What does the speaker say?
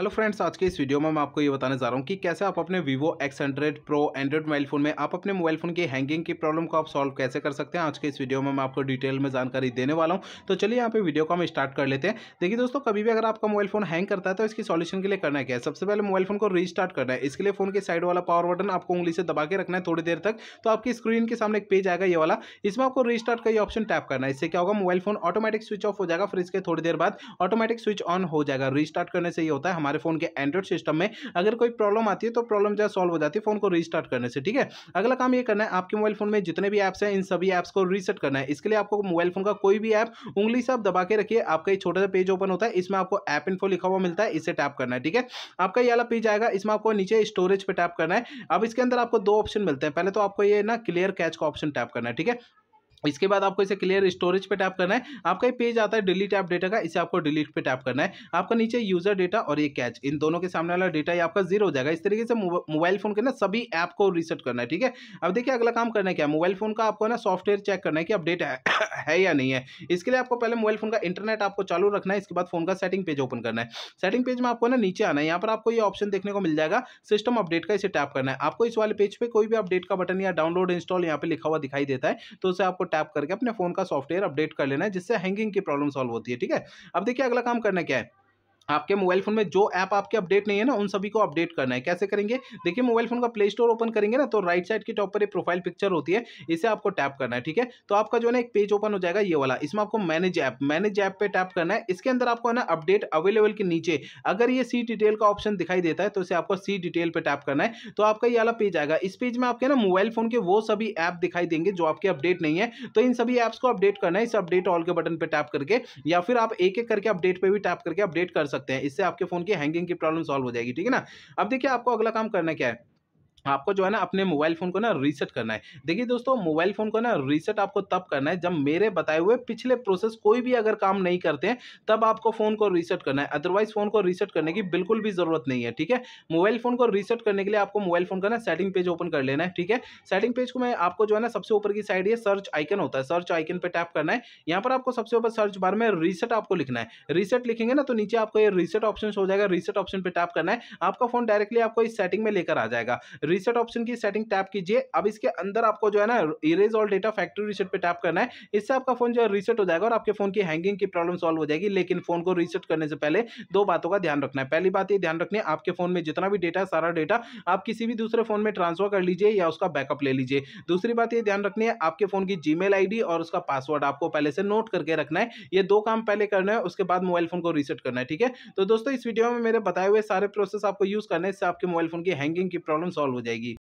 hello friends आज के इस वीडियो में मैं आपको ये बताने जा रहा हूँ कि कैसे आप अपने Vivo X hundred pro android mobile phone में आप अपने मोबाइल फ़ोन की हैंगिंग की प्रॉब्लम को आप सॉल्व कैसे कर सकते हैं आज के इस वीडियो में मैं आपको डिटेल में जानकारी देने वाला हूँ तो चलिए यहाँ पे वीडियो को हम स्टार्ट कर लेते हैं देखिए दोस्तों कभी भी अगर आपका मोबाइल फ़ोन हैंग करता है तो इसकी सॉल्यूशन के लिए करना क्या है सबसे पहले मोबाइल फ़ोन को रीस्टार्ट करना है इसके लिए फ़ोन के साइड वाला पावर बटन आपको उंगली से दबा के रखना है थोड़ी देर तक तो आपकी स्क्रीन के सामने एक पेज आएगा ये वाला इसमें आपको रीस्टार्ट का ये ऑप्शन टैप करना है इससे क्या होगा mobile phone automatic switch off हो जाएगा फिर इसके थोड़ी देर बाद ऑटोमेटिक स्विच ऑन हो जाएगा रीस्टार्ट करने से ये होता है हमारे फ़ोन के एंड्रॉइड सिस्टम में अगर कोई प्रॉब्लम आती है तो प्रॉब्लम जो है सॉल्व हो जाती है फ़ोन को रीस्टार्ट करने से ठीक है अगला काम ये करना है आपके मोबाइल फ़ोन में जितने भी ऐप्स हैं इन सभी ऐप्स को रीसेट करना है इसके लिए आपको मोबाइल फ़ोन का कोई भी ऐप उंगली से आप दबा के रखिए आपका एक छोटा सा पेज ओपन होता है इसमें आपको ऐप इन लिखा हुआ मिलता है इसे टैप करना है ठीक है आपका ये वाला पेज आएगा इसमें आपको नीचे स्टोरेज पर टैप करना है अब इसके अंदर आपको दो ऑप्शन मिलते हैं पहले तो आपको ये ना क्लियर कैच का ऑप्शन टैप करना है ठीक है इसके बाद आपको इसे क्लियर स्टोरेज पे टैप करना है आपका ये पेज आता है डिलीट ऐप डेटा का इसे आपको डिलीट पे टैप करना है आपका नीचे यूजर डेटा और ये कैच इन दोनों के सामने वाला डेटा ही आपका जीरो हो जाएगा इस तरीके से मोबाइल फोन के ना सभी ऐप को रिसेट करना है ठीक है अब देखिए अगला काम करना है क्या मोबाइल फोन का आपको ना सॉफ्टवेयर चेक करना है कि अपडेट है या नहीं है इसके लिए आपको पहले मोबाइल फोन का इंटरनेट आपको चालू रखना है इसके बाद फोन का सेटिंग पेज ओपन करना है सेटिंग पेज में आपको ना नीचे आना है यहाँ पर आपको ये ऑप्शन देखने को मिल जाएगा सिस्टम अपडेट का इसे टैप करना है आपको इस वाले पेज पर कोई भी अपडेट का बटन या डाउनलोड इंस्टॉल यहाँ पर लिखा हुआ दिखाई देता है तो उसे आपको टैप करके अपने फोन का सॉफ्टवेयर अपडेट कर लेना है जिससे हैंगिंग की प्रॉब्लम सॉल्व होती है ठीक है अब देखिए अगला काम करना क्या है आपके मोबाइल फ़ोन में जो ऐप आपके अपडेट नहीं है ना उन सभी को अपडेट करना है कैसे करेंगे देखिए मोबाइल फ़ोन का प्ले स्टोर ओपन करेंगे ना तो राइट साइड के टॉप पर एक प्रोफाइल पिक्चर होती है इसे आपको टैप करना है ठीक है तो आपका जो है ना एक पेज ओपन हो जाएगा ये वाला इसमें आपको मैनेज ऐप मैनेज ऐप पे टैप करना है इसके अंदर आपको है ना अपडेट अवेलेबल के नीचे अगर ये सी डिटेल का ऑप्शन दिखाई देता है तो इसे आपको सी डिटेल पर टैप करना है तो आपका ये वाला पेज आएगा इस पेज में आपके ना मोबाइल फ़ोन के वो सभी ऐप दिखाई देंगे जो आपके अपडेट नहीं है तो इन सभी ऐप्स को अपडेट करना है इस अपडेट ऑल के बटन पर टैप करके या फिर आप एक एक करके अपडेट पर भी टैप करके अपडेट कर सकते सकते हैं इससे आपके फोन की हैंगिंग की प्रॉब्लम सॉल्व हो जाएगी ठीक है ना अब देखिए आपको अगला काम करना क्या है आपको जो है ना अपने मोबाइल फ़ोन को ना रीसेट करना है देखिए दोस्तों मोबाइल फ़ोन को ना रीसेट आपको तब करना है जब मेरे बताए हुए पिछले प्रोसेस कोई भी अगर काम नहीं करते हैं तब आपको फ़ोन को रीसेट करना है अदरवाइज फ़ोन को रीसेट करने की बिल्कुल भी ज़रूरत नहीं है ठीक है मोबाइल फ़ोन को रीसेट करने के लिए आपको मोबाइल फ़ोन का ना सेटिंग पेज ओपन कर लेना है ठीक है सेटिंग पेज को मैं आपको जो है ना सबसे ऊपर की साइड ये सर्च आइकन होता है सर्च आइकन पर टैप करना है यहाँ पर आपको सबसे ऊपर सर्च बार में रीसेट आपको लिखना है रीसेट लिखेंगे ना तो नीचे आपको ये रीसेट ऑप्शन हो जाएगा रीसेट ऑप्शन पर टैप करना है आपका फ़ोन डायरेक्टली आपको इस सेटिंग में लेकर आ जाएगा रीसेट ऑप्शन की सेटिंग टैप कीजिए अब इसके अंदर आपको जो है ना erase all data factory reset पे टैप करना है इससे आपका फोन जो है रीसेट हो जाएगा और आपके फोन की हैंगिंग की प्रॉब्लम सॉल्व हो जाएगी लेकिन फोन को रीसेट करने से पहले दो बातों का ध्यान रखना है पहली बात ये ध्यान रखनी है आपके फोन में जितना भी डेटा सारा डेटा आप किसी भी दूसरे फोन में ट्रांसफर कर लीजिए या उसका बैकअप ले लीजिए दूसरी बात ये ध्यान रखनी है आपके फोन की जी मेल और उसका पासवर्ड आपको पहले से नोट करके रखना है ये दो काम पहले करना है उसके बाद मोबाइल फोन को रीसेट करना है ठीक है तो दोस्तों इस वीडियो में मेरे बताए हुए सारे प्रोसेस आपको यूज करने से इससे आपके मोबाइल फोन की हैंगिंग की प्रॉब्लम सॉल्व Lodeg